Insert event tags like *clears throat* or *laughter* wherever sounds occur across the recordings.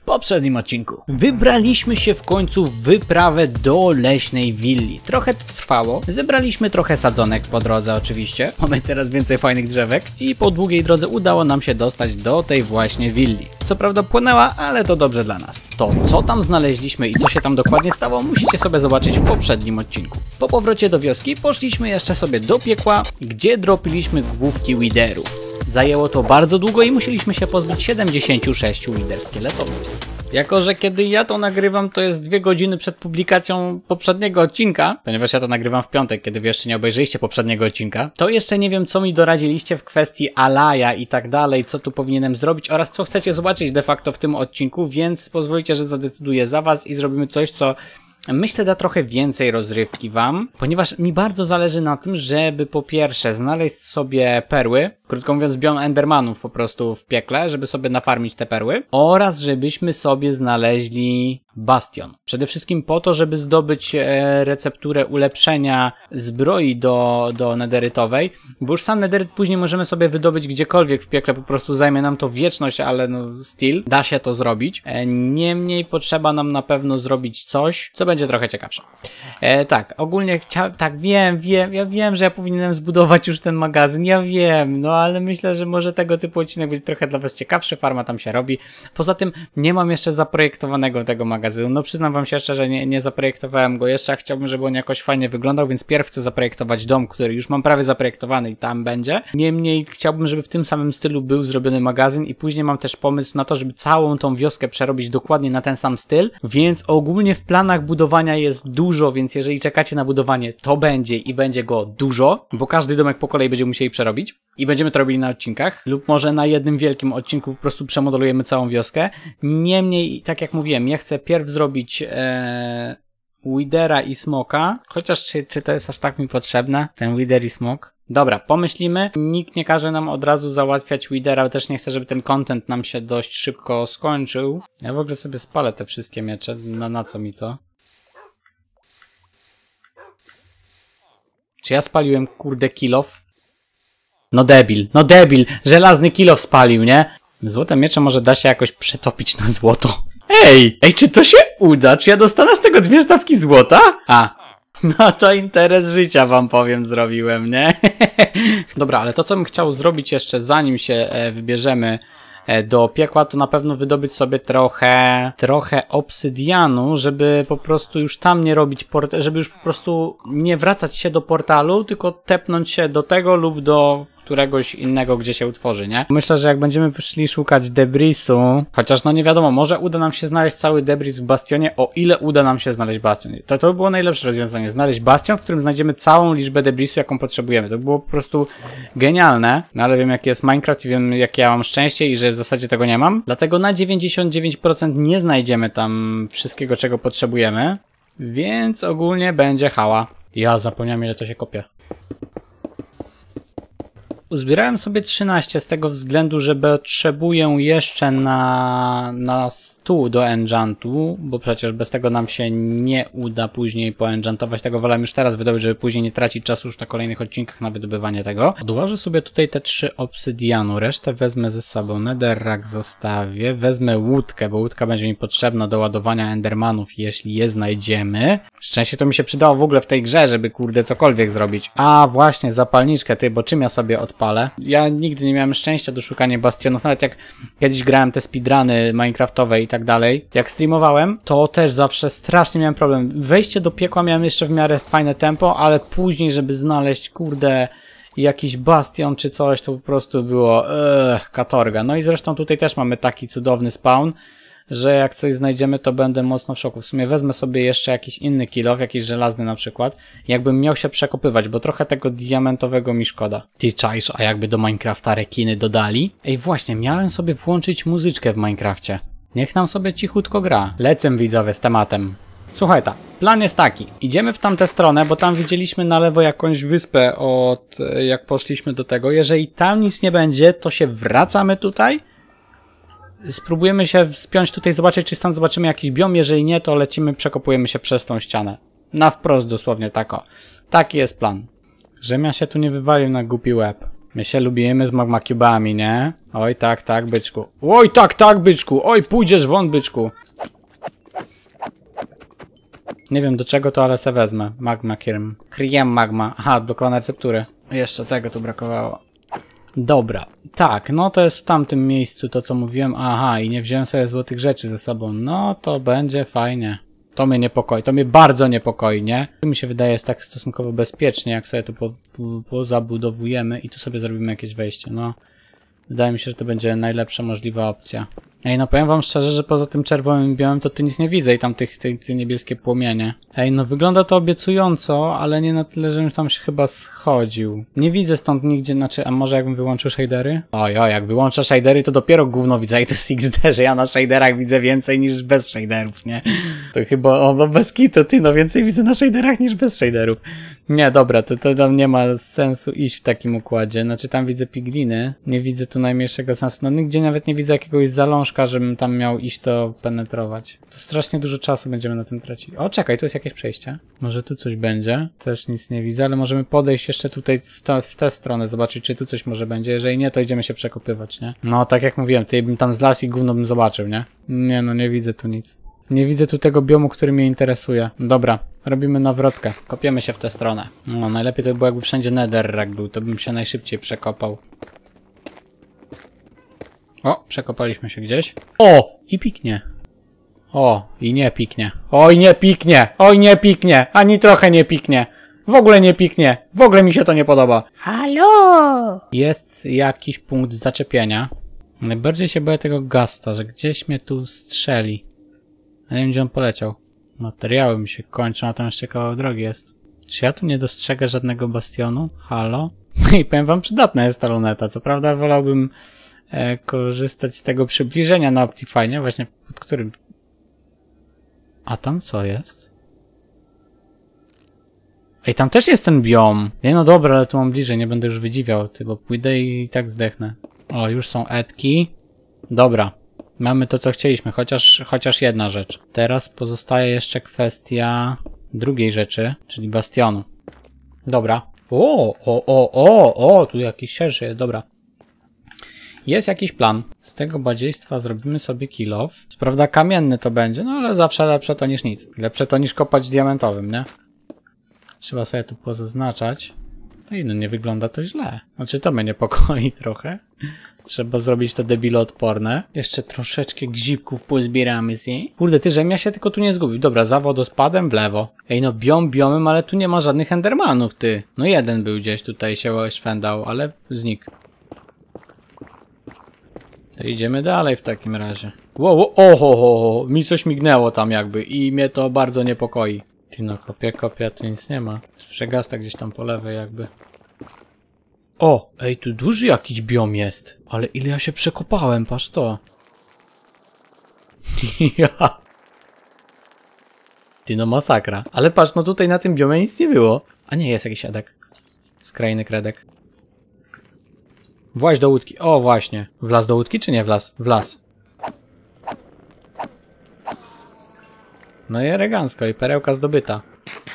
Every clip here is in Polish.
W poprzednim odcinku wybraliśmy się w końcu w wyprawę do leśnej willi. Trochę to trwało, zebraliśmy trochę sadzonek po drodze oczywiście, *laughs* mamy teraz więcej fajnych drzewek i po długiej drodze udało nam się dostać do tej właśnie willi. Co prawda płynęła, ale to dobrze dla nas. To co tam znaleźliśmy i co się tam dokładnie stało musicie sobie zobaczyć w poprzednim odcinku. Po powrocie do wioski poszliśmy jeszcze sobie do piekła, gdzie dropiliśmy główki widerów. Zajęło to bardzo długo i musieliśmy się pozbyć 76 lider skeletonów. Jako, że kiedy ja to nagrywam, to jest dwie godziny przed publikacją poprzedniego odcinka, ponieważ ja to nagrywam w piątek, kiedy wy jeszcze nie obejrzyliście poprzedniego odcinka, to jeszcze nie wiem, co mi doradziliście w kwestii Alaja i tak dalej, co tu powinienem zrobić oraz co chcecie zobaczyć de facto w tym odcinku, więc pozwólcie, że zadecyduję za was i zrobimy coś, co myślę da trochę więcej rozrywki wam, ponieważ mi bardzo zależy na tym, żeby po pierwsze znaleźć sobie perły, krótko mówiąc bion endermanów po prostu w piekle, żeby sobie nafarmić te perły oraz żebyśmy sobie znaleźli Bastion. Przede wszystkim po to, żeby zdobyć e, recepturę ulepszenia zbroi do, do nederytowej, bo już sam nederyt później możemy sobie wydobyć gdziekolwiek w piekle, po prostu zajmie nam to wieczność, ale no still, da się to zrobić. E, niemniej potrzeba nam na pewno zrobić coś, co będzie trochę ciekawsze. E, tak, ogólnie chciałem, tak wiem, wiem, ja wiem, że ja powinienem zbudować już ten magazyn, ja wiem, no ale myślę, że może tego typu odcinek będzie trochę dla Was ciekawszy, farma tam się robi. Poza tym nie mam jeszcze zaprojektowanego tego magazynu, magazynu. No przyznam wam się szczerze, nie, nie zaprojektowałem go jeszcze, a chciałbym, żeby on jakoś fajnie wyglądał, więc pierw chcę zaprojektować dom, który już mam prawie zaprojektowany i tam będzie. Niemniej chciałbym, żeby w tym samym stylu był zrobiony magazyn i później mam też pomysł na to, żeby całą tą wioskę przerobić dokładnie na ten sam styl, więc ogólnie w planach budowania jest dużo, więc jeżeli czekacie na budowanie, to będzie i będzie go dużo, bo każdy domek po kolei będzie musieli przerobić i będziemy to robili na odcinkach, lub może na jednym wielkim odcinku po prostu przemodelujemy całą wioskę. Niemniej, tak jak mówiłem, ja chcę pierw zrobić e, Widera i Smoka, chociaż czy, czy to jest aż tak mi potrzebne, ten Wider i Smok? Dobra, pomyślimy. Nikt nie każe nam od razu załatwiać Widera, też nie chcę, żeby ten content nam się dość szybko skończył. Ja w ogóle sobie spalę te wszystkie miecze, no na co mi to? Czy ja spaliłem kurde kilof? No debil, no debil, żelazny kilo spalił, nie? Złote miecze może da się jakoś przetopić na złoto. Ej, ej, czy to się uda? Czy ja dostanę z tego dwie stawki złota? A, *laughs* no to interes życia wam powiem zrobiłem, nie? *laughs* Dobra, ale to co bym chciał zrobić jeszcze zanim się e, wybierzemy e, do piekła, to na pewno wydobyć sobie trochę, trochę obsydianu, żeby po prostu już tam nie robić, żeby już po prostu nie wracać się do portalu, tylko tepnąć się do tego lub do któregoś innego, gdzie się utworzy, nie? Myślę, że jak będziemy szli szukać debrisu, chociaż no nie wiadomo, może uda nam się znaleźć cały debris w Bastionie, o ile uda nam się znaleźć Bastion. To, to było najlepsze rozwiązanie, znaleźć Bastion, w którym znajdziemy całą liczbę debrisu, jaką potrzebujemy. To było po prostu genialne, no ale wiem, jaki jest Minecraft i wiem, jakie ja mam szczęście i że w zasadzie tego nie mam. Dlatego na 99% nie znajdziemy tam wszystkiego, czego potrzebujemy, więc ogólnie będzie hała. Ja zapomniałem, ile to się kopie. Uzbierałem sobie 13 z tego względu, że potrzebuję jeszcze na, na stół do Enchantu, bo przecież bez tego nam się nie uda później poenchantować tego. Wolałem już teraz wydobyć, żeby później nie tracić czasu już na kolejnych odcinkach na wydobywanie tego. Odłożę sobie tutaj te trzy obsydianu, resztę wezmę ze sobą, netherrack zostawię, wezmę łódkę, bo łódka będzie mi potrzebna do ładowania endermanów, jeśli je znajdziemy. Szczęście to mi się przydało w ogóle w tej grze, żeby kurde cokolwiek zrobić. A właśnie, zapalniczkę, ty, bo czym ja sobie odpalę? odpalę. Ja nigdy nie miałem szczęścia do szukania bastionów, nawet jak kiedyś grałem te speedruny minecraftowe i tak dalej, jak streamowałem, to też zawsze strasznie miałem problem. Wejście do piekła miałem jeszcze w miarę fajne tempo, ale później, żeby znaleźć, kurde, jakiś bastion czy coś, to po prostu było katorga. No i zresztą tutaj też mamy taki cudowny spawn, że jak coś znajdziemy, to będę mocno w szoku. W sumie wezmę sobie jeszcze jakiś inny kilo, jakiś żelazny na przykład, jakbym miał się przekopywać, bo trochę tego diamentowego mi szkoda. Ty czaisz, a jakby do Minecrafta rekiny dodali? Ej właśnie, miałem sobie włączyć muzyczkę w Minecrafcie. Niech nam sobie cichutko gra. Lecę widzowie z tematem. Słuchaj ta, plan jest taki. Idziemy w tamtę stronę, bo tam widzieliśmy na lewo jakąś wyspę od e, jak poszliśmy do tego. Jeżeli tam nic nie będzie, to się wracamy tutaj spróbujemy się wspiąć tutaj, zobaczyć, czy stąd zobaczymy jakiś biom. Jeżeli nie, to lecimy, przekopujemy się przez tą ścianę. Na wprost dosłownie tako. Taki jest plan. Żebym ja się tu nie wywalił na głupi łeb. My się lubimy z magmakibami, nie? Oj tak, tak, byczku. Oj tak, tak, byczku. Oj, pójdziesz won, byczku. Nie wiem do czego to, ale se wezmę. Magma kirm. Kryjem magma. Aha, blokowane receptury. Jeszcze tego tu brakowało. Dobra, tak, no to jest w tamtym miejscu to, co mówiłem. Aha, i nie wziąłem sobie złotych rzeczy ze sobą. No to będzie fajnie. To mnie niepokoi, to mnie bardzo niepokoi, nie? To mi się wydaje jest tak stosunkowo bezpiecznie, jak sobie to po, po, pozabudowujemy i tu sobie zrobimy jakieś wejście, no. Wydaje mi się, że to będzie najlepsza możliwa opcja. Ej, no powiem wam szczerze, że poza tym czerwonym i białym to ty nic nie widzę i tam tych, tych te niebieskie płomienie. Ej, no wygląda to obiecująco, ale nie na tyle, żebym tam się chyba schodził. Nie widzę stąd nigdzie, znaczy, a może jakbym wyłączył shadery? Oj, oj, jak wyłączę shadery, to dopiero gówno widzę i to jest XD, że ja na shaderach widzę więcej niż bez shaderów, nie? To chyba, o, no bez kitu, ty, no więcej widzę na shaderach niż bez shaderów. Nie, dobra, to, to tam nie ma sensu iść w takim układzie, znaczy tam widzę pigliny, nie widzę tu najmniejszego sensu, no nigdzie nawet nie widzę jakiegoś zalążka, żebym tam miał iść to penetrować. To strasznie dużo czasu będziemy na tym tracić. O, czekaj, tu jest jakieś przejście? Może tu coś będzie? Też nic nie widzę, ale możemy podejść jeszcze tutaj w, w tę stronę, zobaczyć czy tu coś może będzie. Jeżeli nie, to idziemy się przekopywać, nie? No, tak jak mówiłem, tutaj bym tam z las i gówno bym zobaczył, nie? Nie, no nie widzę tu nic. Nie widzę tu tego biomu, który mnie interesuje. Dobra, robimy nawrotkę. Kopiemy się w tę stronę. No, najlepiej to by było jakby wszędzie netherrack był, to bym się najszybciej przekopał. O, przekopaliśmy się gdzieś. O! I piknie. O, i nie piknie. Oj, nie piknie! Oj, nie piknie! Ani trochę nie piknie! W ogóle nie piknie! W ogóle mi się to nie podoba! Halo! Jest jakiś punkt zaczepienia. Najbardziej się boję tego gasta, że gdzieś mnie tu strzeli. nie wiem, gdzie on poleciał. Materiały mi się kończą, a tam jeszcze kawał drogi jest. Czy ja tu nie dostrzegę żadnego bastionu? Halo? *laughs* I powiem wam, przydatna jest ta luneta. Co prawda wolałbym e, korzystać z tego przybliżenia na Optifine, właśnie pod którym a tam co jest? Ej, tam też jest ten biom. Nie no dobra, ale tu mam bliżej, nie będę już wydziwiał, ty, bo pójdę i tak zdechnę. O, już są etki. Dobra. Mamy to, co chcieliśmy, chociaż, chociaż jedna rzecz. Teraz pozostaje jeszcze kwestia drugiej rzeczy, czyli bastionu. Dobra. O, o, o, o, o, tu jakiś szerszy jest, dobra. Jest jakiś plan. Z tego badziejstwa zrobimy sobie kill off. Prawda kamienny to będzie, no ale zawsze lepsze to niż nic. Lepsze to niż kopać diamentowym, nie? Trzeba sobie tu pozaznaczać. No i no nie wygląda to źle. Znaczy to mnie niepokoi *laughs* trochę. Trzeba zrobić to debilo odporne. Jeszcze troszeczkę gzipków pozbieramy z niej. Kurde, ty, że ja się tylko tu nie zgubił. Dobra, za wodospadem w lewo. Ej, no biom biomem, ale tu nie ma żadnych endermanów, ty. No jeden był gdzieś tutaj się szwendał, ale znikł. To idziemy dalej w takim razie. Wow, wow oho, oho, mi coś mignęło tam jakby i mnie to bardzo niepokoi. Ty no, kopie, kopia, tu nic nie ma. Przegasta gdzieś tam po lewej jakby. O, ej, tu duży jakiś biom jest. Ale ile ja się przekopałem, patrz to. *laughs* ja. Ty no, masakra. Ale patrz, no tutaj na tym biomie nic nie było. A nie, jest jakiś siadek. Skrajny kredek. Właź do łódki. O, właśnie. Wlas do łódki, czy nie wlas? Wlas. No i elegancko, i perełka zdobyta.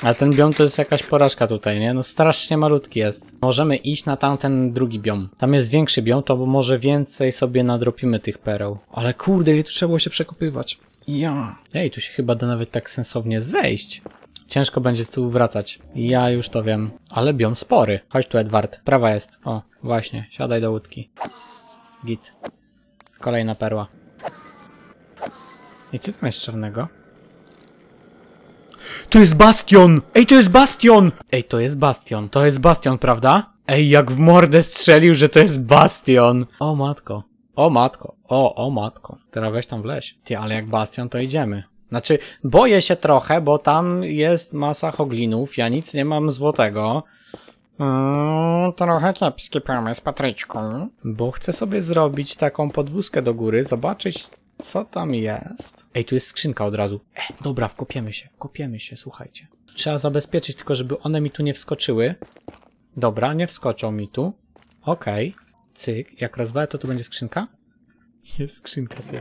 A ten biom to jest jakaś porażka tutaj, nie? No strasznie malutki jest. Możemy iść na tamten drugi biom. Tam jest większy biom, to może więcej sobie nadropimy tych pereł. Ale kurde, ile tu trzeba było się przekopywać. Ja. Ej, tu się chyba da nawet tak sensownie zejść. Ciężko będzie tu wracać. Ja już to wiem. Ale biom spory. Chodź tu, Edward. Prawa jest. O, właśnie. Siadaj do łódki. Git. Kolejna perła. I co tam jest czarnego? To jest bastion! Ej, to jest bastion! Ej, to jest bastion. To jest bastion, prawda? Ej, jak w mordę strzelił, że to jest bastion! O matko. O matko. O, o matko. Teraz weź tam wleź. Ty, ale jak bastion, to idziemy. Znaczy, boję się trochę, bo tam jest masa hoglinów, ja nic nie mam złotego. Mm, trochę kiepski pomysł, Patryczku. Bo chcę sobie zrobić taką podwózkę do góry, zobaczyć co tam jest. Ej, tu jest skrzynka od razu. E, dobra, wkopiemy się, wkopiemy się, słuchajcie. Trzeba zabezpieczyć tylko, żeby one mi tu nie wskoczyły. Dobra, nie wskoczą mi tu. Okej. Okay. Cyk, jak rozwalę to tu będzie skrzynka? *laughs* Jest skrzynka, ty.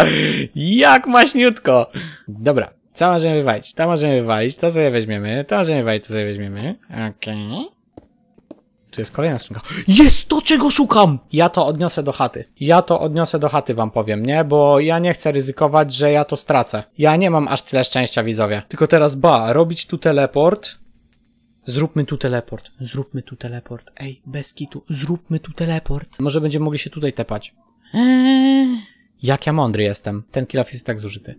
*laughs* Jak maśniutko! Dobra, co możemy wywalić? To możemy wywalić, to sobie weźmiemy, to możemy wywalić, to sobie weźmiemy. Okej. Okay. Tu jest kolejna skrzynka. Jest to, czego szukam! Ja to odniosę do chaty. Ja to odniosę do chaty, wam powiem, nie? Bo ja nie chcę ryzykować, że ja to stracę. Ja nie mam aż tyle szczęścia, widzowie. Tylko teraz, ba, robić tu teleport. Zróbmy tu teleport. Zróbmy tu teleport. Ej, bez kitu, zróbmy tu teleport. Może będziemy mogli się tutaj tepać. Eee. Jak ja mądry jestem. Ten kill jest tak zużyty.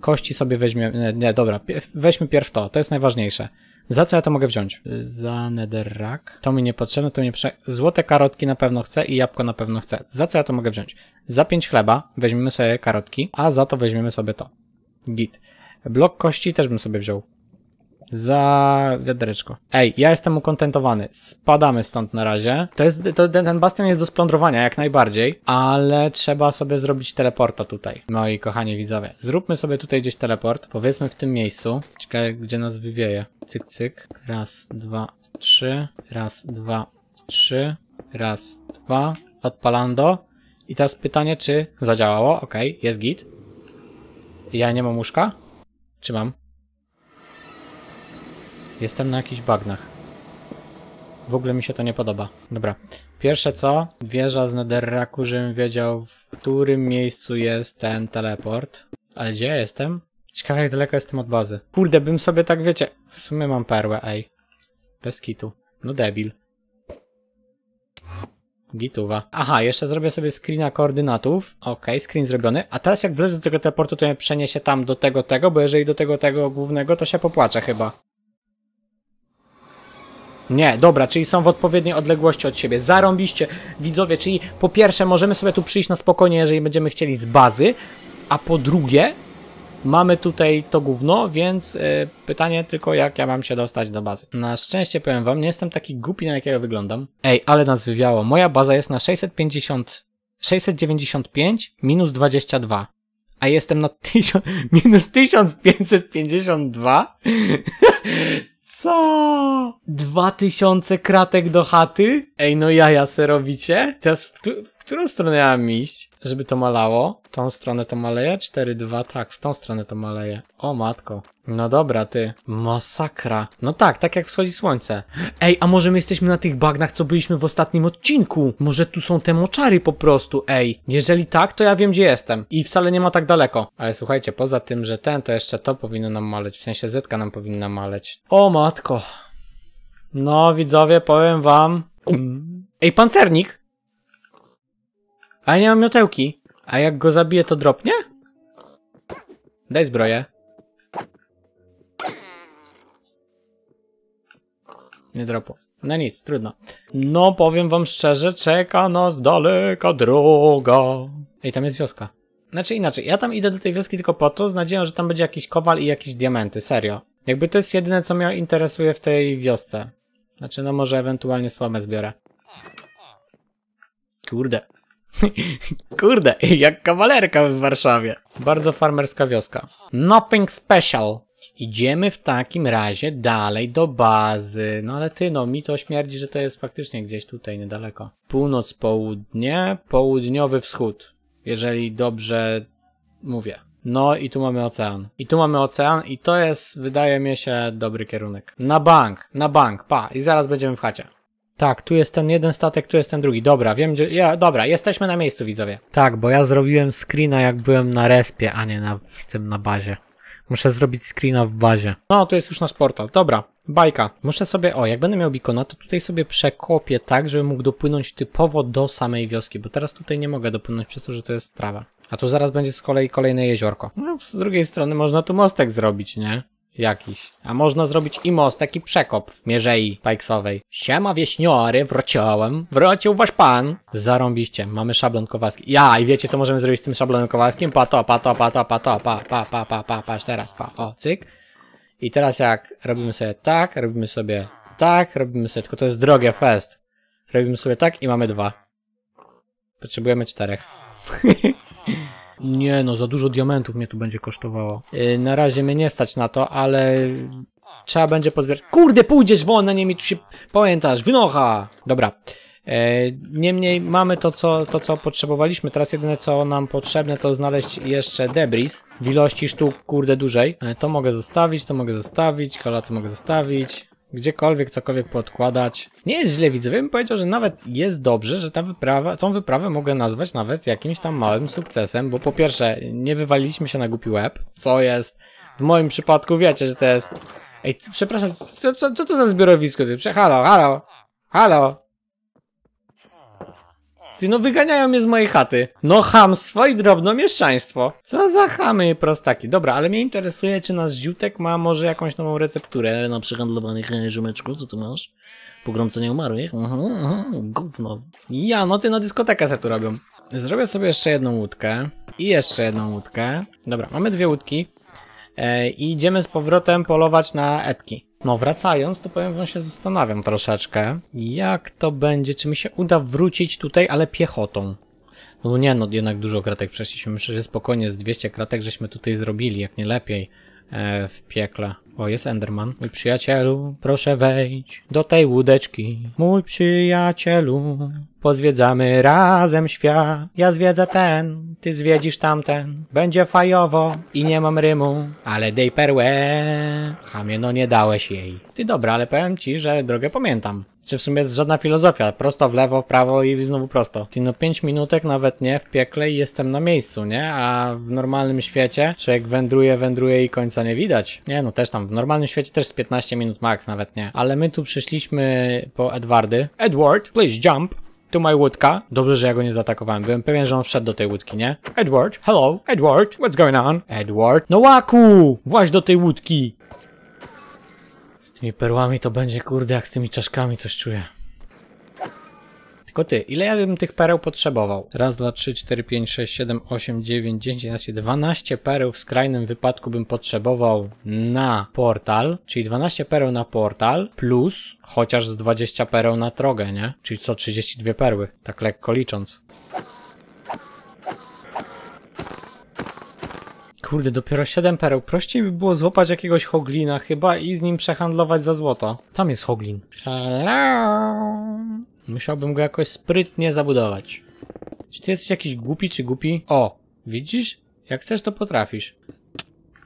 Kości sobie weźmiemy... Nie, dobra. Weźmy pierw to. To jest najważniejsze. Za co ja to mogę wziąć? Za netherrack. To mi niepotrzebne, to mi prze... Złote karotki na pewno chcę i jabłko na pewno chcę. Za co ja to mogę wziąć? Za 5 chleba weźmiemy sobie karotki, a za to weźmiemy sobie to. Git. Blok kości też bym sobie wziął za wiadereczko. Ej, ja jestem ukontentowany. Spadamy stąd na razie. To jest, to, ten, ten bastion jest do splądrowania jak najbardziej, ale trzeba sobie zrobić teleporta tutaj. Moi kochani widzowie, zróbmy sobie tutaj gdzieś teleport. Powiedzmy w tym miejscu. Ciekawe, gdzie nas wywieje. Cyk, cyk. Raz, dwa, trzy. Raz, dwa, trzy. Raz, dwa. Odpalando. I teraz pytanie, czy zadziałało? Ok, jest git. Ja nie mam łóżka? Czy mam? Jestem na jakichś bagnach. W ogóle mi się to nie podoba. Dobra. Pierwsze co, wieża z Netherraku, żebym wiedział, w którym miejscu jest ten teleport. Ale gdzie ja jestem? Ciekawe jak daleko jestem od bazy. Kurde, bym sobie tak, wiecie... W sumie mam perłę, ej. Bez kitu. No debil. Gituwa. Aha, jeszcze zrobię sobie screena koordynatów. Ok, screen zrobiony. A teraz jak wlezę do tego teleportu, to mnie przeniesie tam do tego, tego, bo jeżeli do tego, tego głównego, to się popłaczę chyba. Nie, dobra, czyli są w odpowiedniej odległości od siebie. Zarąbiście, widzowie, czyli po pierwsze możemy sobie tu przyjść na spokojnie, jeżeli będziemy chcieli z bazy, a po drugie mamy tutaj to gówno, więc yy, pytanie tylko jak ja mam się dostać do bazy. Na szczęście powiem wam, nie jestem taki głupi na jakiego wyglądam. Ej, ale nas wywiało. Moja baza jest na 650, 695 minus 22. A jestem na 1000, *laughs* minus 1552? Co? 2000 kratek do chaty? Ej, no jaja se robicie? Teraz w, którą stronę ja mam iść, żeby to malało? W tą stronę to maleje? 4, 2, tak, w tą stronę to maleje. O matko. No dobra, ty. Masakra. No tak, tak jak wschodzi słońce. Ej, a może my jesteśmy na tych bagnach, co byliśmy w ostatnim odcinku? Może tu są te moczary po prostu, ej. Jeżeli tak, to ja wiem, gdzie jestem. I wcale nie ma tak daleko. Ale słuchajcie, poza tym, że ten, to jeszcze to powinno nam maleć. W sensie zetka nam powinna maleć. O matko. No, widzowie, powiem wam... Ej, pancernik! A ja nie mam miotełki. A jak go zabiję, to dropnie? Daj zbroję. Nie dropu. No nic, trudno. No, powiem wam szczerze, czeka nas daleka droga. Ej, tam jest wioska. Znaczy inaczej, ja tam idę do tej wioski tylko po to, z nadzieją, że tam będzie jakiś kowal i jakieś diamenty, serio. Jakby to jest jedyne, co mnie interesuje w tej wiosce. Znaczy, no może ewentualnie słomę zbiorę. Kurde. Kurde, jak kawalerka w Warszawie. Bardzo farmerska wioska. Nothing special. Idziemy w takim razie dalej do bazy. No ale ty, no mi to śmierdzi, że to jest faktycznie gdzieś tutaj niedaleko. Północ, południe, południowy wschód. Jeżeli dobrze mówię. No i tu mamy ocean. I tu mamy ocean i to jest, wydaje mi się, dobry kierunek. Na bank, na bank, pa. I zaraz będziemy w chacie. Tak, tu jest ten jeden statek, tu jest ten drugi. Dobra, wiem gdzie... Ja, dobra, jesteśmy na miejscu, widzowie. Tak, bo ja zrobiłem screena jak byłem na respie, a nie na w tym na bazie. Muszę zrobić screena w bazie. No, to jest już nasz portal. Dobra, bajka. Muszę sobie, o, jak będę miał bikona, to tutaj sobie przekopię tak, żebym mógł dopłynąć typowo do samej wioski, bo teraz tutaj nie mogę dopłynąć przez to, że to jest trawa. A tu zaraz będzie z kolei kolejne jeziorko. No, z drugiej strony można tu mostek zrobić, nie? jakiś. A można zrobić i most, taki przekop w mierzei pajksowej. Siema wieśniory, wróciłem. Wrócił wasz pan. Zarąbiście, mamy szablon kowalski. Ja, i wiecie co możemy zrobić z tym szablonem kowalskim? Pa to, pa to, pa to, pa to, pa, pa, pa, pa, pa, pa, teraz, pa, o, cyk. I teraz jak robimy sobie tak, robimy sobie tak, robimy sobie, tylko to jest drogie fest. Robimy sobie tak i mamy dwa. Potrzebujemy czterech. *laughs* Nie no, za dużo diamentów mnie tu będzie kosztowało. Yy, na razie mnie nie stać na to, ale trzeba będzie pozbierać... Kurde, pójdziesz wolno, nie mi tu się pamiętasz, wynocha! Dobra. Y, niemniej mamy to co, to, co potrzebowaliśmy. Teraz jedyne, co nam potrzebne, to znaleźć jeszcze debris w ilości sztuk, kurde, dużej. Y, to mogę zostawić, to mogę zostawić, kola to mogę zostawić gdziekolwiek cokolwiek podkładać. Nie jest źle widzę, bym powiedział, że nawet jest dobrze, że ta wyprawa, tą wyprawę mogę nazwać nawet jakimś tam małym sukcesem, bo po pierwsze nie wywaliliśmy się na głupi łeb, co jest w moim przypadku, wiecie, że to jest... Ej, przepraszam, co, co, co to za zbiorowisko? Ty, halo, halo, halo, ty no wyganiają mnie z mojej chaty. No hamstwo i drobnomieszczaństwo. Co za chamy prostaki. Dobra, ale mnie interesuje, czy nasz ziutek ma może jakąś nową recepturę na przehandlowanych żumeczku, co tu masz? Pogromcenie umarłych? Aha, mhm, aha, mhm, gówno. Ja, no ty na dyskotekę se tu robią. Zrobię sobie jeszcze jedną łódkę. I jeszcze jedną łódkę. Dobra, mamy dwie łódki. E, I idziemy z powrotem polować na etki. No, wracając, to powiem wam, się zastanawiam troszeczkę, jak to będzie, czy mi się uda wrócić tutaj, ale piechotą. No, no nie, no jednak dużo kratek przeszliśmy, myślę, że spokojnie z 200 kratek żeśmy tutaj zrobili, jak nie lepiej e, w piekle. O, jest Enderman. Mój przyjacielu, proszę wejść do tej łódeczki. Mój przyjacielu, pozwiedzamy razem świat. Ja zwiedzę ten, ty zwiedzisz tamten. Będzie fajowo i nie mam rymu, ale dej perłę. Hamie, no nie dałeś jej. Ty dobra, ale powiem ci, że drogę pamiętam. Czy w sumie jest żadna filozofia. Prosto w lewo, w prawo i znowu prosto. Czyli no 5 minutek nawet nie w piekle i jestem na miejscu, nie? A w normalnym świecie człowiek wędruje, wędruje i końca nie widać. Nie, no też tam w normalnym świecie też z 15 minut max nawet nie. Ale my tu przyszliśmy po Edwardy. Edward, please jump. Tu my łódka. Dobrze, że ja go nie zaatakowałem. Byłem pewien, że on wszedł do tej łódki, nie? Edward, hello, Edward, what's going on? Edward, no łaku! Właź do tej łódki! Z tymi perłami to będzie, kurde, jak z tymi czaszkami coś czuję. Tylko ty, ile ja bym tych pereł potrzebował? Raz, dwa, trzy, cztery, pięć, sześć, siedem, osiem, dziewięć, dziesięć, jedenaście, dwanaście pereł w skrajnym wypadku bym potrzebował na portal, czyli 12 pereł na portal plus chociaż z 20 pereł na drogę, nie? Czyli co 32 perły, tak lekko licząc. Kurde, dopiero 7 pereł. Prościej by było złapać jakiegoś hoglina chyba i z nim przehandlować za złoto. Tam jest hoglin. Hello. Musiałbym go jakoś sprytnie zabudować. Czy ty jesteś jakiś głupi czy głupi? O, widzisz? Jak chcesz to potrafisz.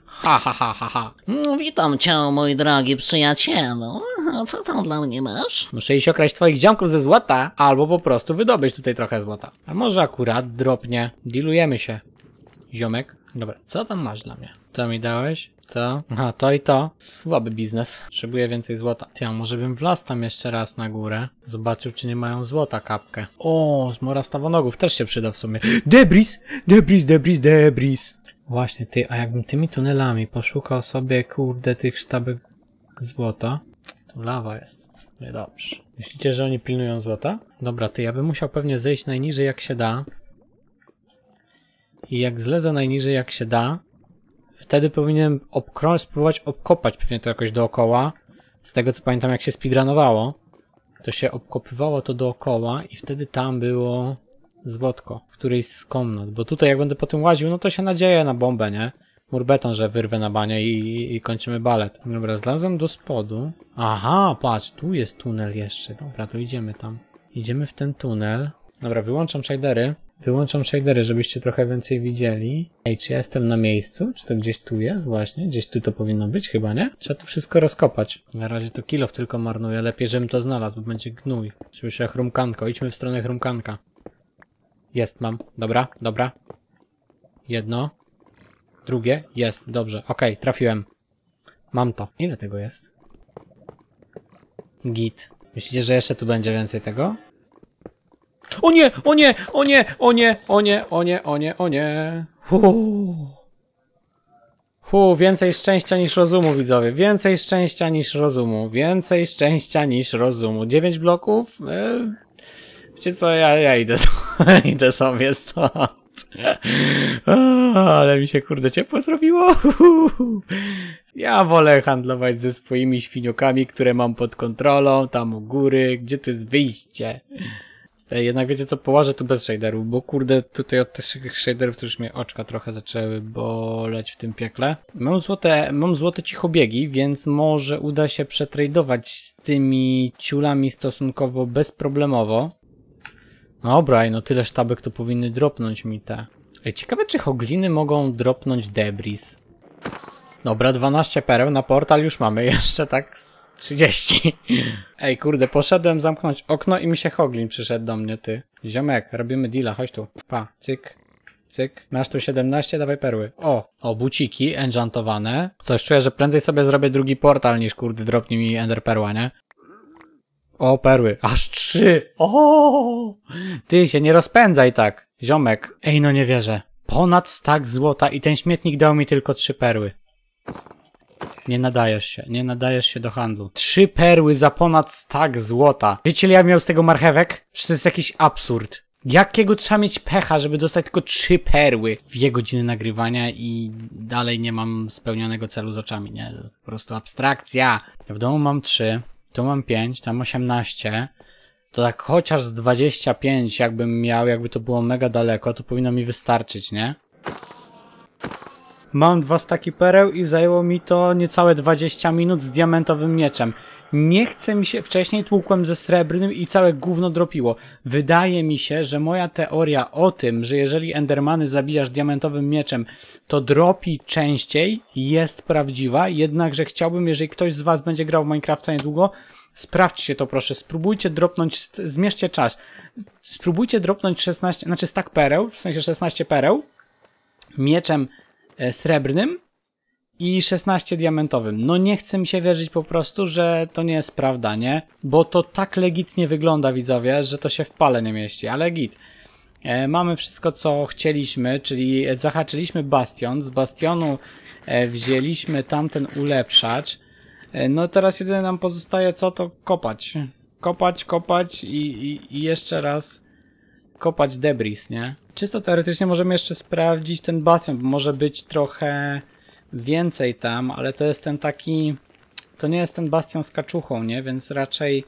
Ha, ha, ha, ha, ha. No, witam cię, mój drogi przyjacielu. Co tam dla mnie masz? Muszę iść okraść twoich ziomków ze złota, albo po prostu wydobyć tutaj trochę złota. A może akurat dropnie. Dilujemy się. Ziomek. Dobra, co tam masz dla mnie? To mi dałeś? To? Aha, to i to. Słaby biznes. Potrzebuję więcej złota. Ty, a może bym wlazł tam jeszcze raz na górę? Zobaczył, czy nie mają złota kapkę. O, zmora stawonogów też się przyda w sumie. Debris! Debris, debris, debris! Właśnie, ty, a jakbym tymi tunelami poszukał sobie, kurde, tych sztabek złota, to lawa jest. Niedobrze. Myślicie, że oni pilnują złota? Dobra, ty, ja bym musiał pewnie zejść najniżej jak się da i jak zlezę najniżej jak się da, wtedy powinienem obkrą- spróbować obkopać pewnie to jakoś dookoła. Z tego co pamiętam jak się speedrunowało, to się obkopywało to dookoła i wtedy tam było złotko w którejś z komnat. Bo tutaj jak będę po tym łaził, no to się nadzieję na bombę, nie? Murbeton, że wyrwę na banie i, i, i kończymy balet. Dobra, zlazłem do spodu. Aha, patrz, tu jest tunel jeszcze. Dobra, to idziemy tam. Idziemy w ten tunel. Dobra, wyłączam shadery. Wyłączam shadery, żebyście trochę więcej widzieli. Ej, czy ja jestem na miejscu? Czy to gdzieś tu jest? Właśnie, gdzieś tu to powinno być chyba, nie? Trzeba to wszystko rozkopać. Na razie to kilof tylko marnuje. Lepiej, żebym to znalazł, bo będzie gnój. Słyszę chrumkanko. Idźmy w stronę chrumkanka. Jest, mam. Dobra, dobra. Jedno. Drugie. Jest, dobrze. Okej, okay, trafiłem. Mam to. Ile tego jest? Git. Myślicie, że jeszcze tu będzie więcej tego? O nie, o nie, o nie, o nie, o nie, o nie, o nie, o nie. Hu, więcej szczęścia niż rozumu, widzowie. Więcej szczęścia niż rozumu. Więcej szczęścia niż rozumu. Dziewięć bloków? Yy. Wiecie co, ja, ja idę, *laughs* idę sobie stąd. Ale mi się kurde ciepło zrobiło. Ja wolę handlować ze swoimi świniokami, które mam pod kontrolą, tam u góry, gdzie tu jest wyjście. E, jednak wiecie co, położę tu bez shaderów, bo kurde, tutaj od tych shaderów to już mnie oczka trochę zaczęły boleć w tym piekle. Mam złote, mam złote cichobiegi, więc może uda się przetradować z tymi ciulami stosunkowo bezproblemowo. No Dobra, no tyle sztabek to powinny dropnąć mi te. Ciekawe, czy hogliny mogą dropnąć debris. Dobra, 12 pereł na portal już mamy *laughs* jeszcze tak 30. Ej, kurde, poszedłem zamknąć okno i mi się Hoglin przyszedł do mnie, ty. Ziomek, robimy deala, chodź tu. Pa, cyk, cyk. Masz tu 17, dawaj perły. O, o, buciki enchantowane. Coś czuję, że prędzej sobie zrobię drugi portal niż, kurde, dropni mi enderperła, nie? O, perły. Aż trzy! O! Ty się nie rozpędzaj tak, ziomek. Ej, no nie wierzę. Ponad stak złota i ten śmietnik dał mi tylko trzy perły. Nie nadajesz się, nie nadajesz się do handlu. Trzy perły za ponad stak złota. Wiecie, ile ja miał z tego marchewek? Czy to jest jakiś absurd? Jakiego trzeba mieć pecha, żeby dostać tylko trzy perły w dwie godziny nagrywania i dalej nie mam spełnionego celu z oczami, nie? Po prostu abstrakcja. Ja w domu mam trzy, tu mam pięć, tam osiemnaście. To tak chociaż z 25 jakbym miał, jakby to było mega daleko, to powinno mi wystarczyć, nie? Mam dwa staki pereł i zajęło mi to niecałe 20 minut z diamentowym mieczem. Nie chce mi się, wcześniej tłukłem ze srebrnym i całe gówno dropiło. Wydaje mi się, że moja teoria o tym, że jeżeli endermany zabijasz diamentowym mieczem, to dropi częściej jest prawdziwa, jednakże chciałbym, jeżeli ktoś z was będzie grał w Minecrafta niedługo, Sprawdźcie to proszę, spróbujcie dropnąć, zmierzcie czas. Spróbujcie dropnąć 16, znaczy stak pereł, w sensie 16 pereł, mieczem E, srebrnym i 16 diamentowym. No nie chce mi się wierzyć po prostu, że to nie jest prawda, nie? Bo to tak legitnie wygląda, widzowie, że to się w pale nie mieści, ale git. E, mamy wszystko, co chcieliśmy, czyli zahaczyliśmy bastion. Z bastionu e, wzięliśmy tamten ulepszacz. No teraz jedyne nam pozostaje co to kopać. Kopać, kopać i, i, i jeszcze raz kopać debris, nie? Czysto teoretycznie możemy jeszcze sprawdzić ten bastion, bo może być trochę więcej tam, ale to jest ten taki... To nie jest ten bastion z kaczuchą, nie? Więc raczej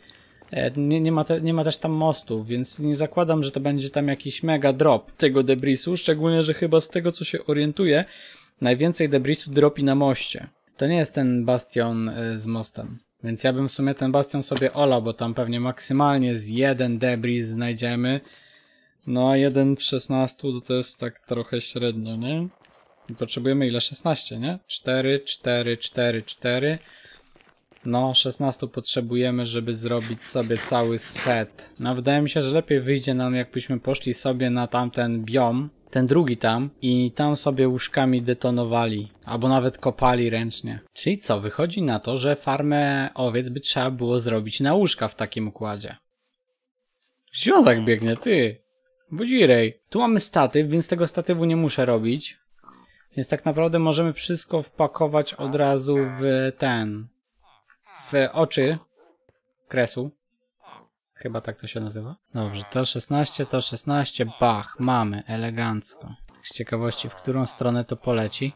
e, nie, nie, ma te, nie ma też tam mostów, więc nie zakładam, że to będzie tam jakiś mega drop tego debrisu, szczególnie, że chyba z tego, co się orientuję, najwięcej debrisu dropi na moście. To nie jest ten bastion e, z mostem. Więc ja bym w sumie ten bastion sobie olał, bo tam pewnie maksymalnie z jeden debris znajdziemy, no a 1 w 16 to jest tak trochę średnio, nie? I potrzebujemy ile? 16, nie? 4, 4, 4, 4. No, 16 potrzebujemy, żeby zrobić sobie cały set. No, wydaje mi się, że lepiej wyjdzie nam, jakbyśmy poszli sobie na tamten biom, ten drugi tam, i tam sobie łóżkami detonowali, albo nawet kopali ręcznie. Czyli co, wychodzi na to, że farmę owiec by trzeba było zrobić na łóżka w takim układzie. Gdzie on tak biegnie, ty? Budzirej. Tu mamy statyw, więc tego statywu nie muszę robić. Więc tak naprawdę możemy wszystko wpakować od razu w ten... W oczy kresu. Chyba tak to się nazywa. Dobrze, to 16, to 16, bach, mamy, elegancko. Z ciekawości, w którą stronę to poleci.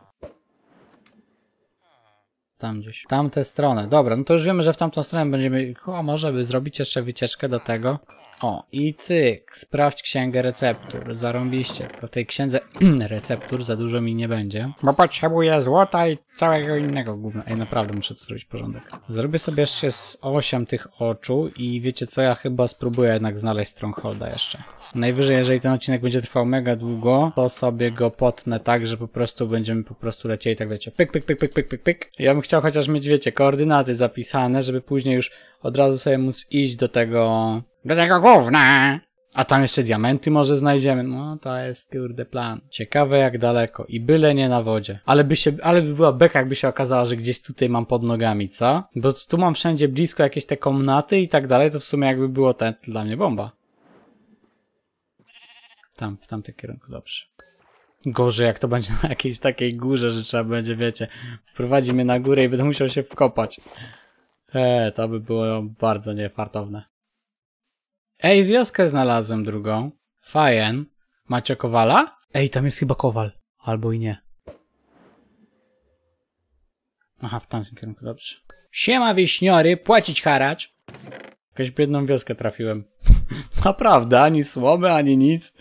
Tam gdzieś. Tamtę stronę. Dobra, no to już wiemy, że w tamtą stronę będziemy... O, może by zrobić jeszcze wycieczkę do tego. O, i cyk. Sprawdź księgę receptur. Zarąbiście. Tylko w tej księdze *clears throat* receptur za dużo mi nie będzie. Bo potrzebuję złota i całego innego gówna. Ej, naprawdę muszę tu zrobić porządek. Zrobię sobie jeszcze z 8 tych oczu i wiecie co, ja chyba spróbuję jednak znaleźć Strongholda jeszcze. Najwyżej, jeżeli ten odcinek będzie trwał mega długo, to sobie go potnę tak, że po prostu będziemy po prostu lecieli tak wiecie. Pyk, pyk, pyk, pyk, pyk, pyk, pyk. Ja bym chciał chociaż mieć, wiecie, koordynaty zapisane, żeby później już od razu sobie móc iść do tego... Do tego gówna! A tam jeszcze diamenty może znajdziemy. No, to jest kurde plan. Ciekawe jak daleko. I byle nie na wodzie. Ale by się, ale by była beka, jakby się okazało, że gdzieś tutaj mam pod nogami, co? Bo tu mam wszędzie blisko jakieś te komnaty i tak dalej, to w sumie jakby było ten, dla mnie bomba. Tam, w tamtym kierunku, dobrze. Gorzej, jak to będzie *laughs* na jakiejś takiej górze, że trzeba będzie, wiecie, wprowadzi mnie na górę i będę musiał się wkopać. Eee, to by było bardzo niefartowne. Ej, wioskę znalazłem drugą. Fajen. Macie kowala? Ej, tam jest chyba kowal. Albo i nie. Aha, w tamtym kierunku, dobrze. Siema wieśniory, płacić haracz. Jakąś biedną wioskę trafiłem. *laughs* Naprawdę, ani słomy, ani nic.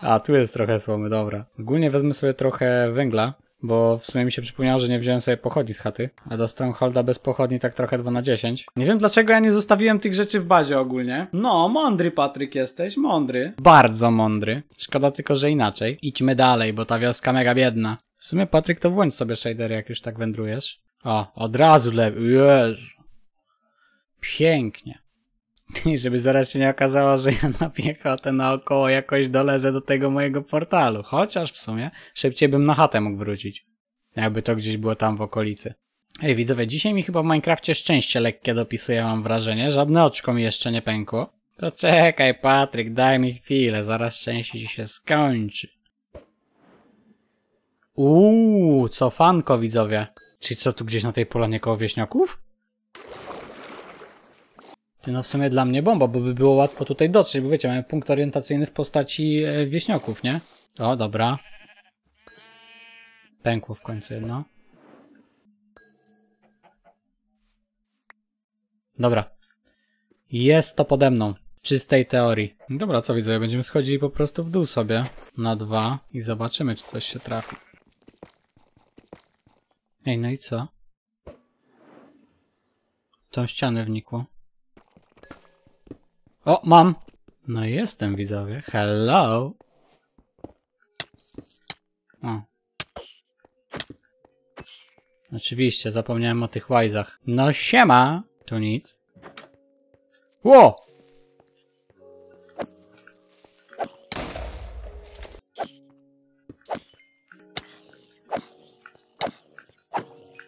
A, tu jest trochę słomy, dobra. Ogólnie wezmę sobie trochę węgla, bo w sumie mi się przypomniało, że nie wziąłem sobie pochodni z chaty, a do Strongholda bez pochodni tak trochę 2 na 10. Nie wiem dlaczego ja nie zostawiłem tych rzeczy w bazie ogólnie. No, mądry Patryk jesteś, mądry. Bardzo mądry. Szkoda tylko, że inaczej. Idźmy dalej, bo ta wioska mega biedna. W sumie Patryk to włącz sobie shader, jak już tak wędrujesz. O, od razu lepiej. Jezu. Pięknie. *laughs* I żeby zaraz się nie okazało, że ja na piechotę naokoło jakoś dolezę do tego mojego portalu. Chociaż w sumie szybciej bym na chatę mógł wrócić. Jakby to gdzieś było tam w okolicy. Ej widzowie, dzisiaj mi chyba w Minecrafcie szczęście lekkie dopisuje, mam wrażenie. Żadne oczko mi jeszcze nie pękło. To czekaj Patryk, daj mi chwilę, zaraz szczęście ci się skończy. Uuu, cofanko widzowie. Czy co tu gdzieś na tej polanie koło wieśniaków? Ty no w sumie dla mnie bomba, bo by było łatwo tutaj dotrzeć, bo wiecie, mamy punkt orientacyjny w postaci e, wieśniaków, nie? O, dobra. Pękło w końcu jedno. Dobra. Jest to pode mną. Czystej teorii. Dobra, co widzę? Będziemy schodzili po prostu w dół sobie na dwa i zobaczymy, czy coś się trafi. Ej, no i co? W tą ścianę wnikło. O, mam. No jestem, widzowie. Hello. O. Oczywiście, zapomniałem o tych łajzach. No siema. Tu nic. Ło!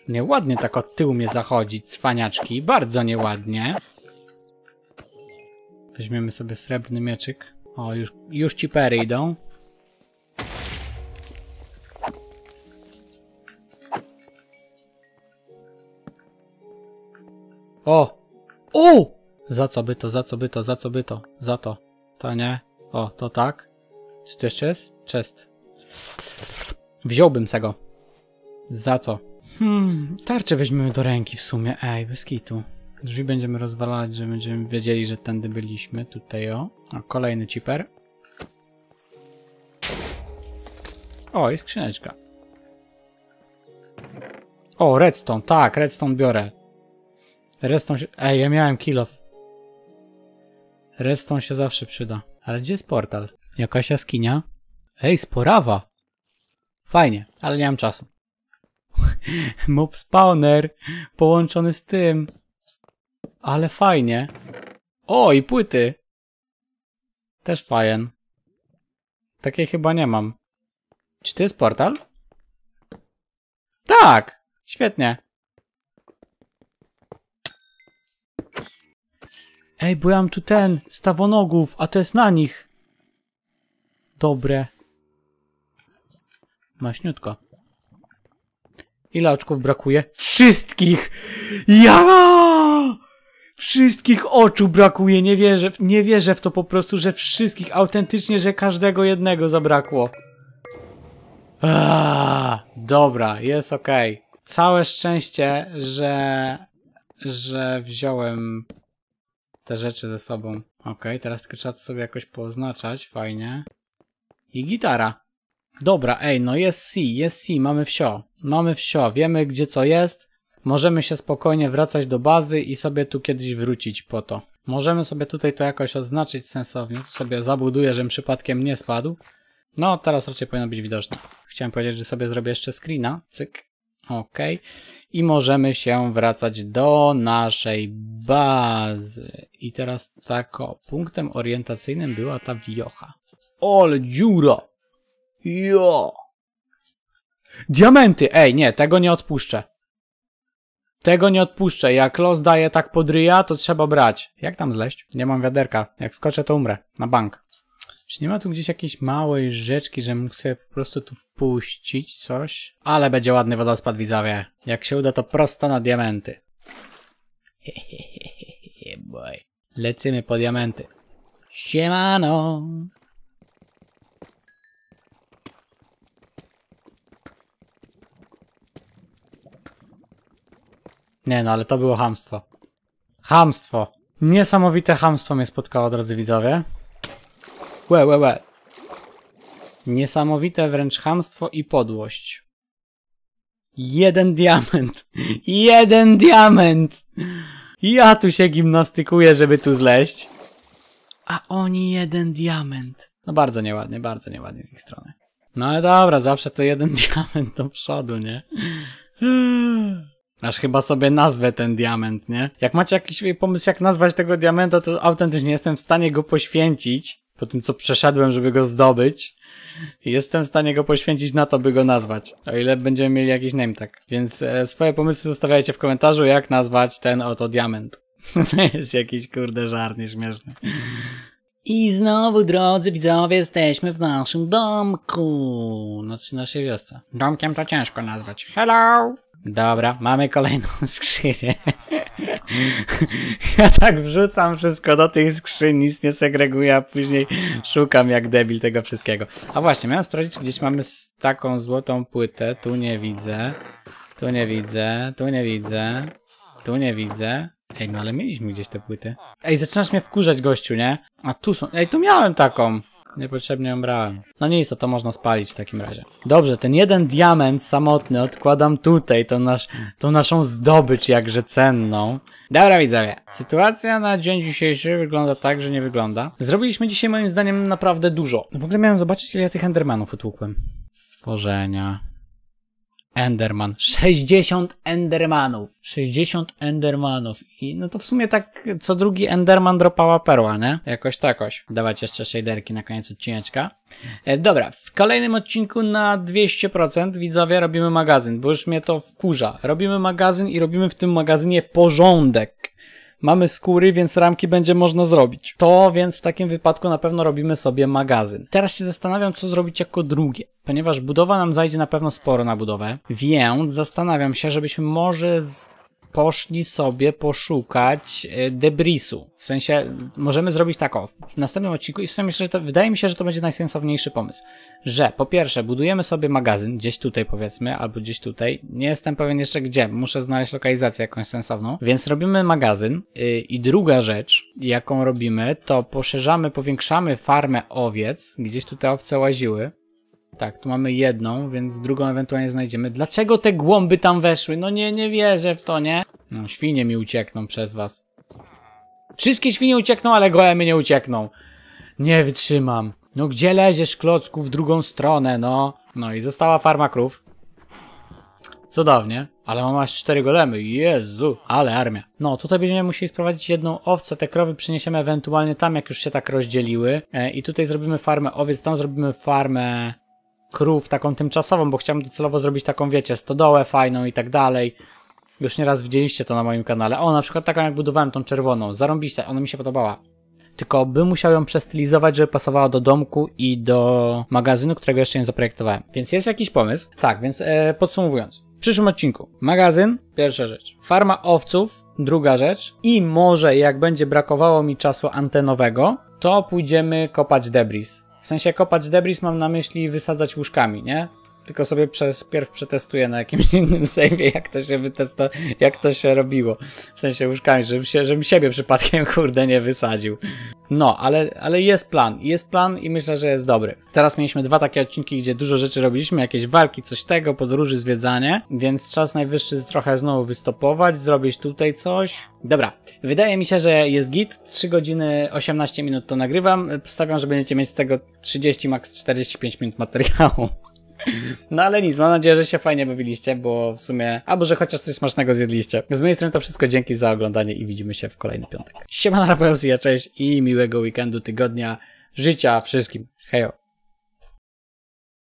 Nieładnie tak od tyłu mnie zachodzić, cwaniaczki. Bardzo nieładnie. Weźmiemy sobie srebrny mieczyk. O, już, już ci pery idą. O! U! Za co by to, za co by to, za co by to? Za to. To nie. O, to tak. Czy to jeszcze jest? Chest. Wziąłbym tego. Za co? Hmm, tarczę weźmiemy do ręki w sumie. Ej, bez kitu. Drzwi będziemy rozwalać, że będziemy wiedzieli, że tędy byliśmy. Tutaj o. o kolejny ciper. O, i skrzyneczka. O, redstone, tak, redstone biorę. Redstone się... Ej, ja miałem kilof. Redstone się zawsze przyda. Ale gdzie jest portal? Jakaś jaskinia? Ej, sporawa! Fajnie, ale nie mam czasu. *laughs* Mob spawner połączony z tym. Ale fajnie. O, i płyty. Też fajen. Takiej chyba nie mam. Czy to jest portal? Tak! Świetnie. Ej, bo ja mam tu ten, stawonogów, a to jest na nich. Dobre. Maśniutko. Ile oczków brakuje? Wszystkich! Ja! Wszystkich oczu brakuje, nie wierzę, nie wierzę w to po prostu, że wszystkich, autentycznie, że każdego jednego zabrakło. Aaaa, dobra, jest ok. Całe szczęście, że, że wziąłem te rzeczy ze sobą. Ok, teraz tylko trzeba to sobie jakoś poznaczać, fajnie. I gitara. Dobra, ej, no jest C, jest C, mamy wsio. Mamy wsio, wiemy gdzie co jest. Możemy się spokojnie wracać do bazy i sobie tu kiedyś wrócić po to. Możemy sobie tutaj to jakoś oznaczyć sensownie. sobie zabuduję, żebym przypadkiem nie spadł. No, teraz raczej powinno być widoczne. Chciałem powiedzieć, że sobie zrobię jeszcze screena. Cyk. OK. I możemy się wracać do naszej bazy. I teraz tak, o, punktem orientacyjnym była ta wiocha. Ol dziura! Jo! Diamenty! Ej, nie, tego nie odpuszczę. Tego nie odpuszczę. Jak los daje tak pod ryja, to trzeba brać. Jak tam zleść? Nie mam wiaderka. Jak skoczę, to umrę. Na bank. Czy nie ma tu gdzieś jakiejś małej rzeczki, że mógł sobie po prostu tu wpuścić coś? Ale będzie ładny wodospad, widzowie. Jak się uda, to prosto na diamenty. *laughs* Hehehehe, boy. Lecimy po diamenty. Siemano! Nie no, ale to było hamstwo. Hamstwo. Niesamowite hamstwo mnie spotkało, drodzy widzowie. Łe, łe, łe. Niesamowite wręcz hamstwo i podłość. Jeden diament. *laughs* Jeden diament. Ja tu się gimnastykuję, żeby tu zleść. A oni jeden diament. No bardzo nieładnie, bardzo nieładnie z ich strony. No ale dobra, zawsze to jeden *laughs* diament do przodu, nie? Aż chyba sobie nazwę ten diament, nie? Jak macie jakiś pomysł, jak nazwać tego diamenta, to autentycznie jestem w stanie go poświęcić, po tym co przeszedłem, żeby go zdobyć. Jestem w stanie go poświęcić na to, by go nazwać. O ile będziemy mieli jakiś name tag. Więc e, swoje pomysły zostawiajcie w komentarzu, jak nazwać ten oto diament. *laughs* to jest jakiś kurde żart nieśmieszny. I znowu, drodzy widzowie, jesteśmy w naszym domku. Znaczy, naszej wiosce. Domkiem to ciężko nazwać. Hello! Dobra, mamy kolejną *laughs* skrzynię. Ja tak wrzucam wszystko do tych skrzyń, nic nie segreguję, a później szukam jak debil tego wszystkiego. A właśnie, miałem sprawdzić, gdzieś mamy taką złotą płytę. Tu nie widzę, tu nie widzę, tu nie widzę, tu nie widzę. Ej, no ale mieliśmy gdzieś te płyty. Ej, zaczynasz mnie wkurzać, gościu, nie? A tu są... Ej, tu miałem taką. Niepotrzebnie umbrałem. No nic, to, to można spalić w takim razie. Dobrze, ten jeden diament samotny odkładam tutaj, tą, nasz, tą naszą zdobycz jakże cenną. Dobra widzowie, sytuacja na dzień dzisiejszy wygląda tak, że nie wygląda. Zrobiliśmy dzisiaj moim zdaniem naprawdę dużo. W ogóle miałem zobaczyć ile ja tych Endermanów utłukłem. Stworzenia. Enderman. 60 Endermanów. 60 Endermanów. I no to w sumie tak co drugi Enderman dropała perła, nie? Jakoś takoś. Dawać jeszcze shaderki na koniec odcineczka. E, dobra, w kolejnym odcinku na 200% widzowie robimy magazyn, bo już mnie to wkurza. Robimy magazyn i robimy w tym magazynie porządek mamy skóry, więc ramki będzie można zrobić. To więc w takim wypadku na pewno robimy sobie magazyn. Teraz się zastanawiam, co zrobić jako drugie, ponieważ budowa nam zajdzie na pewno sporo na budowę, więc zastanawiam się, żebyśmy może z poszli sobie poszukać e, debrisu. W sensie możemy zrobić tak o, w następnym odcinku i w sumie myślę, że to, wydaje mi się, że to będzie najsensowniejszy pomysł, że po pierwsze budujemy sobie magazyn gdzieś tutaj powiedzmy, albo gdzieś tutaj. Nie jestem pewien jeszcze gdzie, muszę znaleźć lokalizację jakąś sensowną. Więc robimy magazyn y, i druga rzecz, jaką robimy, to poszerzamy, powiększamy farmę owiec, gdzieś tutaj owce łaziły tak, tu mamy jedną, więc drugą ewentualnie znajdziemy. Dlaczego te głąby tam weszły? No nie, nie wierzę w to, nie? No, świnie mi uciekną przez was. Wszystkie świnie uciekną, ale golemy nie uciekną. Nie wytrzymam. No gdzie leziesz, klocku, w drugą stronę, no. No i została farma krów. Cudownie. Ale mam aż cztery golemy. Jezu, ale armia. No, tutaj będziemy musieli sprowadzić jedną owcę. Te krowy przyniesiemy ewentualnie tam, jak już się tak rozdzieliły. E, I tutaj zrobimy farmę owiec, tam zrobimy farmę krów taką tymczasową, bo chciałem docelowo zrobić taką, wiecie, stodołę fajną i tak dalej. Już nieraz widzieliście to na moim kanale. O, na przykład taką jak budowałem, tą czerwoną. Zarąbista, ona mi się podobała. Tylko bym musiał ją przestylizować, żeby pasowała do domku i do magazynu, którego jeszcze nie zaprojektowałem. Więc jest jakiś pomysł. Tak, więc e, podsumowując. W przyszłym odcinku magazyn, pierwsza rzecz. Farma owców, druga rzecz. I może jak będzie brakowało mi czasu antenowego, to pójdziemy kopać debris. W sensie kopać debris mam na myśli wysadzać łóżkami, nie? Tylko sobie przez pierw przetestuję na jakimś *laughs* innym sejmie, jak to się wytesto, jak to się robiło. W sensie łóżkami, żebym, się, żebym siebie przypadkiem, *laughs* kurde, nie wysadził. No, ale, ale jest plan. Jest plan i myślę, że jest dobry. Teraz mieliśmy dwa takie odcinki, gdzie dużo rzeczy robiliśmy, jakieś walki, coś tego, podróży, zwiedzanie, więc czas najwyższy trochę znowu wystopować, zrobić tutaj coś. Dobra, wydaje mi się, że jest git. 3 godziny 18 minut to nagrywam. Stawiam, że będziecie mieć z tego 30, max 45 minut materiału. No ale nic, mam nadzieję, że się fajnie bawiliście, bo w sumie, albo że chociaż coś smacznego zjedliście. Z mojej strony to wszystko, dzięki za oglądanie i widzimy się w kolejny piątek. Siema na ja cześć i miłego weekendu, tygodnia, życia wszystkim. Hejo!